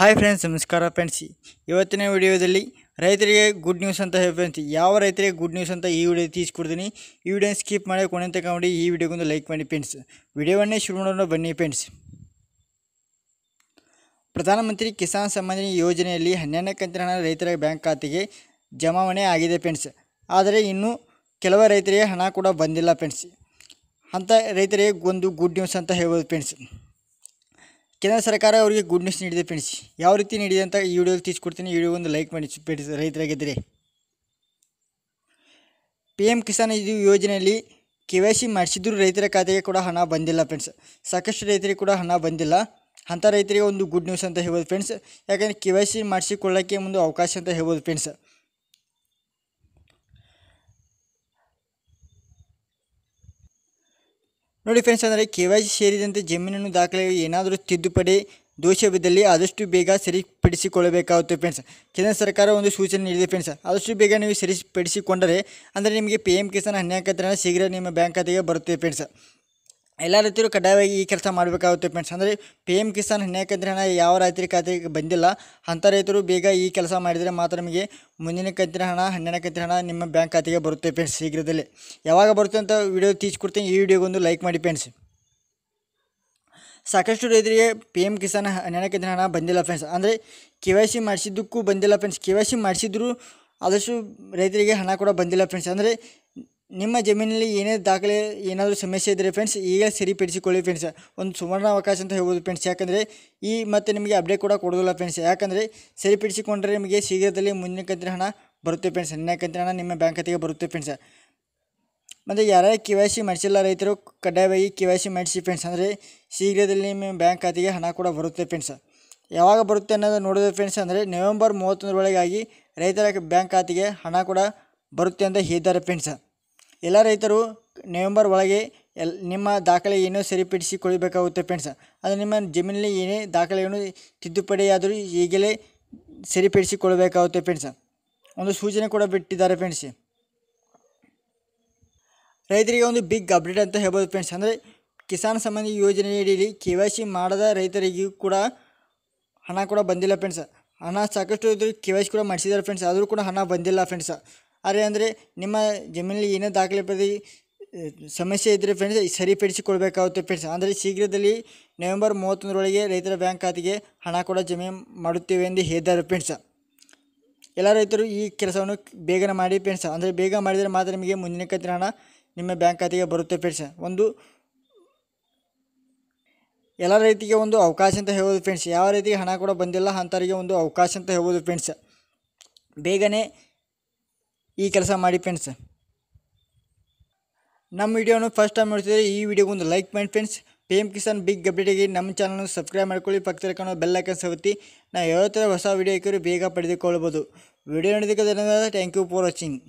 hi friends ನಮಸ್ಕಾರ friends ಇವತ್ತಿನ ವಿಡಿಯೋದಲ್ಲಿ ರೈತರಿಗೆ ಗುಡ್ ನ್ಯೂಸ್ ಅಂತ ಫ್ರೆಂಡ್ಸ್ ಯಾವ ರೈತರಿಗೆ ಗುಡ್ ನ್ಯೂಸ್ ಅಂತ ಈ ವಿಡಿಯೋ ತಿಳಿಸ್ಕೊಡ್ತೀನಿ ಈ ವಿಡಿಯೋ ಸ್ಕಿಪ್ ಮಾಡಿ ಕೊನೆ ತಗೊಂಡು ಈ ವಿಡಿಯೋಗೊಂದು ಲೈಕ್ ಮಾಡಿ ಫ್ರೆಂಡ್ಸ್ ವಿಡಿಯೋವನ್ನೇ ಶುರು ಮಾಡೋಣ ಬನ್ನಿ ಫ್ರೆಂಡ್ಸ್ ಪ್ರಧಾನಮಂತ್ರಿ ಕಿಸಾನ್ ಸಮ್ಮಾನ್ ಯೋಜನೆಯಲ್ಲಿ ಹನ್ನೆರಡನೇ ಕಂತಿನ ಹಣ ರೈತರ ಬ್ಯಾಂಕ್ ಖಾತೆಗೆ ಜಮಾವಣೆ ಆಗಿದೆ ಫ್ರೆಂಡ್ಸ್ ಆದರೆ ಇನ್ನೂ ಕೆಲವು ರೈತರಿಗೆ ಹಣ ಕೂಡ ಬಂದಿಲ್ಲ ಫ್ರೆಂಡ್ಸ್ ಅಂಥ ರೈತರಿಗೆ ಒಂದು ಗುಡ್ ನ್ಯೂಸ್ ಅಂತ ಹೇಳ್ಬೋದು ಫ್ರೆಂಡ್ಸ್ ಕೇಂದ್ರ ಸರ್ಕಾರ ಅವರಿಗೆ ಗುಡ್ ನ್ಯೂಸ್ ನೀಡಿದೆ ಫ್ರೆಂಡ್ಸ್ ಯಾವ ರೀತಿ ನೀಡಿದೆ ಅಂತ ಈ ವಿಡಿಯೋದಲ್ಲಿ ತಿಳಿಸ್ಕೊಡ್ತೀನಿ ವಿಡಿಯೋ ಒಂದು ಲೈಕ್ ಮಾಡಿ ಫ್ರೆಂಡ್ಸ್ ರೈತರಾಗಿದ್ದರೆ ಪಿ ಎಮ್ ಕಿಸಾನ್ ಇದು ಯೋಜನೆಯಲ್ಲಿ ಕೆ ವೈ ಸಿ ಮಾಡಿಸಿದ್ರು ರೈತರ ಖಾತೆಗೆ ಕೂಡ ಹಣ ಬಂದಿಲ್ಲ ಫ್ರೆಂಡ್ಸ್ ಸಾಕಷ್ಟು ರೈತರಿಗೆ ಕೂಡ ಹಣ ಬಂದಿಲ್ಲ ಅಂಥ ರೈತರಿಗೆ ಒಂದು ಗುಡ್ ನ್ಯೂಸ್ ಅಂತ ಹೇಳ್ಬೋದು ಫ್ರೆಂಡ್ಸ್ ಯಾಕೆಂದರೆ ಕೆ ವೈ ಸಿ ಮಾಡಿಸಿಕೊಳ್ಳೋಕ್ಕೆ ಒಂದು ಅವಕಾಶ ಅಂತ ಹೇಳ್ಬೋದು ಫ್ರೆಂಡ್ಸ್ ನೋಡಿ ಫ್ರೆಂಡ್ಸ್ ಅಂದರೆ ಕೆ ವೈ ಸಿ ಸೇರಿದಂತೆ ಜಮೀನನ್ನು ದಾಖಲೆಗೆ ಏನಾದರೂ ತಿದ್ದುಪಡಿ ದೋಷವಿದ್ದಲ್ಲಿ ಆದಷ್ಟು ಬೇಗ ಸರಿಪಡಿಸಿಕೊಳ್ಳಬೇಕಾಗುತ್ತೆ ಫ್ರೆಂಡ್ಸ್ ಕೇಂದ್ರ ಸರ್ಕಾರ ಒಂದು ಸೂಚನೆ ನೀಡಿದೆ ಫ್ರೆಂಡ್ಸ್ ಆದಷ್ಟು ಬೇಗ ನೀವು ಸರಿಪಡಿಸಿಕೊಂಡರೆ ಅಂದರೆ ನಿಮಗೆ ಪಿ ಎಂ ಕಿಸಾನ್ ಹನ್ನೆರಡು ಶೀಘ್ರ ನಿಮ್ಮ ಬ್ಯಾಂಕ್ ಖಾತೆಗೆ ಬರುತ್ತೆ ಫ್ರೆಂಡ್ಸ್ ಎಲ್ಲ ರೈತರು ಕಡ್ಡಾಯವಾಗಿ ಈ ಕೆಲಸ ಮಾಡಬೇಕಾಗುತ್ತೆ ಫ್ರೆಂಡ್ಸ್ ಅಂದರೆ ಪಿ ಎಮ್ ಕಿಸಾನ್ ಹನ್ನೆರಡು ಹಣ ಯಾವ ರೈತರ ಖಾತೆಗೆ ಬಂದಿಲ್ಲ ಅಂಥ ರೈತರು ಬೇಗ ಈ ಕೆಲಸ ಮಾಡಿದರೆ ಮಾತ್ರ ನಿಮಗೆ ಮುಂದಿನ ಕಂತಿನ ಹಣ ಹನ್ನೆರಡನೇ ಕಂತಿನ ಹಣ ನಿಮ್ಮ ಬ್ಯಾಂಕ್ ಖಾತೆಗೆ ಬರುತ್ತೆ ಫ್ರೆಂಡ್ಸ್ ಶೀಘ್ರದಲ್ಲೇ ಯಾವಾಗ ಬರುತ್ತೆ ಅಂತ ವಿಡಿಯೋ ಕೊಡ್ತೀನಿ ಈ ವಿಡಿಯೋಗೊಂದು ಲೈಕ್ ಮಾಡಿ ಫ್ರೆಂಡ್ಸ್ ಸಾಕಷ್ಟು ರೈತರಿಗೆ ಪಿ ಎಮ್ ಕಿಸಾನ್ ಹನ್ನೆರಡನೇ ಕಂತಿನ ಹಣ ಬಂದಿಲ್ಲ ಫ್ರೆಂಡ್ಸ್ ಅಂದರೆ ಕೆ ವೈ ಸಿ ಮಾಡಿಸಿದ್ದಕ್ಕೂ ಬಂದಿಲ್ಲ ಫ್ರೆಂಡ್ಸ್ ಕೆ ವೈ ಸಿ ಮಾಡಿಸಿದ್ರು ಆದಷ್ಟು ರೈತರಿಗೆ ಹಣ ಕೂಡ ಬಂದಿಲ್ಲ ಫ್ರೆಂಡ್ಸ್ ಅಂದರೆ ನಿಮ್ಮ ಜಮೀನಲ್ಲಿ ಏನೇ ದಾಖಲೆ ಏನಾದರೂ ಸಮಸ್ಯೆ ಇದ್ದರೆ ಫ್ರೆಂಡ್ಸ್ ಈಗ ಸರಿಪಡಿಸಿಕೊಳ್ಳಿ ಫ್ರೆಂಡ್ಸ್ ಒಂದು ಸುವರ್ಣ ಅವಕಾಶ ಅಂತ ಹೇಳ್ಬೋದು ಫ್ರೆಂಡ್ಸ್ ಯಾಕಂದರೆ ಈ ಮತ್ತೆ ನಿಮಗೆ ಅಪ್ಡೇಟ್ ಕೂಡ ಕೊಡೋದಿಲ್ಲ ಫ್ರೆಂಡ್ಸ್ ಯಾಕಂದರೆ ಸರಿಪಡಿಸಿಕೊಂಡ್ರೆ ನಿಮಗೆ ಶೀಘ್ರದಲ್ಲಿ ಮುಂದಿನ ಕಂತಿನ ಹಣ ಬರುತ್ತೆ ಫ್ರೆಂಡ್ಸ್ ನೆನ್ನೆ ಕಂತಿನ ಹಣ ನಿಮ್ಮ ಬ್ಯಾಂಕ್ ಖಾತೆಗೆ ಬರುತ್ತೆ ಫ್ರೆಂಡ್ಸ್ ಮತ್ತು ಯಾರೇ ಕೆ ವೈ ಸಿ ಮಾಡಿಸಿಲ್ಲ ರೈತರು ಕಡ್ಡಾಯವಾಗಿ ಕೆ ವೈ ಸಿ ಮಾಡಿಸಿ ಫ್ರೆಂಡ್ಸ್ ಅಂದರೆ ಶೀಘ್ರದಲ್ಲಿ ನಿಮ್ಮ ಬ್ಯಾಂಕ್ ಖಾತೆಗೆ ಹಣ ಕೂಡ ಬರುತ್ತೆ ಫ್ರೆಂಡ್ಸ್ ಯಾವಾಗ ಬರುತ್ತೆ ಅನ್ನೋದು ನೋಡೋದು ಫ್ರೆಂಡ್ಸ್ ಅಂದರೆ ನವೆಂಬರ್ ಮೂವತ್ತೊಂದರೊಳಗಾಗಿ ರೈತರ ಬ್ಯಾಂಕ್ ಖಾತೆಗೆ ಹಣ ಕೂಡ ಬರುತ್ತೆ ಅಂತ ಹೇಳಿದ್ದಾರೆ ಫ್ರೆಂಡ್ಸ್ ಎಲ್ಲ ರೈತರು ನವೆಂಬರ್ ಒಳಗೆ ಎಲ್ ನಿಮ್ಮ ದಾಖಲೆ ಏನೋ ಸರಿಪಡಿಸಿಕೊಳ್ಳಬೇಕಾಗುತ್ತೆ ಫ್ರೆಂಡ್ಸ್ ಅದು ನಿಮ್ಮ ಜಮೀನಲ್ಲಿ ಏನೇ ದಾಖಲೆಯನ್ನು ತಿದ್ದುಪಡಿಯಾದರೂ ಈಗಲೇ ಸರಿಪಡಿಸಿಕೊಳ್ಳಬೇಕಾಗುತ್ತೆ ಫ್ರೆಂಡ್ಸ್ ಒಂದು ಸೂಚನೆ ಕೂಡ ಬಿಟ್ಟಿದ್ದಾರೆ ಫ್ರೆಂಡ್ಸ್ ರೈತರಿಗೆ ಒಂದು ಬಿಗ್ ಅಪ್ಡೇಟ್ ಅಂತ ಹೇಳ್ಬೋದು ಫ್ರೆಂಡ್ಸ್ ಅಂದರೆ ಕಿಸಾನ್ ಸಂಬಂಧಿ ಯೋಜನೆಯಡಿಯಲ್ಲಿ ಕೆ ವೈ ಸಿ ಮಾಡದ ರೈತರಿಗೂ ಕೂಡ ಹಣ ಕೂಡ ಬಂದಿಲ್ಲ ಫ್ರೆಂಡ್ಸ್ ಹಣ ಸಾಕಷ್ಟು ರೈತರು ಕೆ ವೈ ಸಿ ಕೂಡ ಮಾಡಿಸಿದ್ದಾರೆ ಫ್ರೆಂಡ್ಸ್ ಆದರೂ ಕೂಡ ಹಣ ಬಂದಿಲ್ಲ ಫ್ರೆಂಡ್ಸ್ ಆದರೆ ಅಂದರೆ ನಿಮ್ಮ ಜಮೀನಲ್ಲಿ ಏನೇ ದಾಖಲೆ ಪ್ರತಿ ಸಮಸ್ಯೆ ಇದ್ದರೆ ಫ್ರೆಂಡ್ಸ್ ಸರಿಪಡಿಸಿಕೊಳ್ಬೇಕಾಗುತ್ತೆ ಫ್ರೆಂಡ್ಸ್ ಅಂದರೆ ಶೀಘ್ರದಲ್ಲಿ ನವೆಂಬರ್ ಮೂವತ್ತೊಂದರೊಳಗೆ ರೈತರ ಬ್ಯಾಂಕ್ ಖಾತೆಗೆ ಹಣ ಕೂಡ ಜಮೆ ಮಾಡುತ್ತೇವೆ ಎಂದು ಹೇಳಿದ್ದಾರೆ ಫ್ರೆಂಡ್ಸ್ ಎಲ್ಲ ರೈತರು ಈ ಕೆಲಸವನ್ನು ಬೇಗನೆ ಮಾಡಿ ಫ್ರೆಂಡ್ಸ್ ಅಂದರೆ ಬೇಗ ಮಾಡಿದರೆ ಮಾತ್ರ ನಿಮಗೆ ಮುಂದಿನ ಕತ್ತಿನ ಹಣ ನಿಮ್ಮ ಬ್ಯಾಂಕ್ ಖಾತೆಗೆ ಬರುತ್ತೆ ಫ್ರೆಂಡ್ಸ್ ಒಂದು ಎಲ್ಲ ರೈತರಿಗೆ ಒಂದು ಅವಕಾಶ ಅಂತ ಹೇಳ್ಬೋದು ಫ್ರೆಂಡ್ಸ್ ಯಾವ ರೈತಿಗೆ ಹಣ ಕೂಡ ಬಂದಿಲ್ಲ ಅಂಥವರಿಗೆ ಒಂದು ಅವಕಾಶ ಅಂತ ಹೇಳ್ಬೋದು ಫ್ರೆಂಡ್ಸ್ ಬೇಗನೆ ಈ ಕೆಲಸ ಮಾಡಿ ಫ್ರೆಂಡ್ಸ್ ನಮ್ಮ ವಿಡಿಯೋನು ಫಸ್ಟ್ ಟೈಮ್ ನೋಡ್ತಿದ್ರೆ ಈ ವಿಡಿಯೋಗೆ ಒಂದು ಲೈಕ್ ಮಾಡಿ friends P M Kisan big ಅಪ್ಡೇಟಿಗೆ ನಮ್ಮ ಚಾನಲ್ನ ಸಬ್ಸ್ಕ್ರೈಬ್ ಮಾಡ್ಕೊಳ್ಳಿ ಪಕ್ಕದಲ್ಲಿ ಕಾಣೋ ಐಕನ್ ಸವತ್ತಿ ನಾವು ಯಾವ ಥರ ಹೊಸ ವಿಡಿಯೋ ಹಾಕಿದ್ರು ಬೇಗ ಪಡೆದುಕೊಳ್ಬೋದು ವಿಡಿಯೋ ನೋಡಿದಕ್ಕೆ ಧನ್ಯವಾದ ಥ್ಯಾಂಕ್ ಯು ಫಾರ್ ವಾಚಿಂಗ್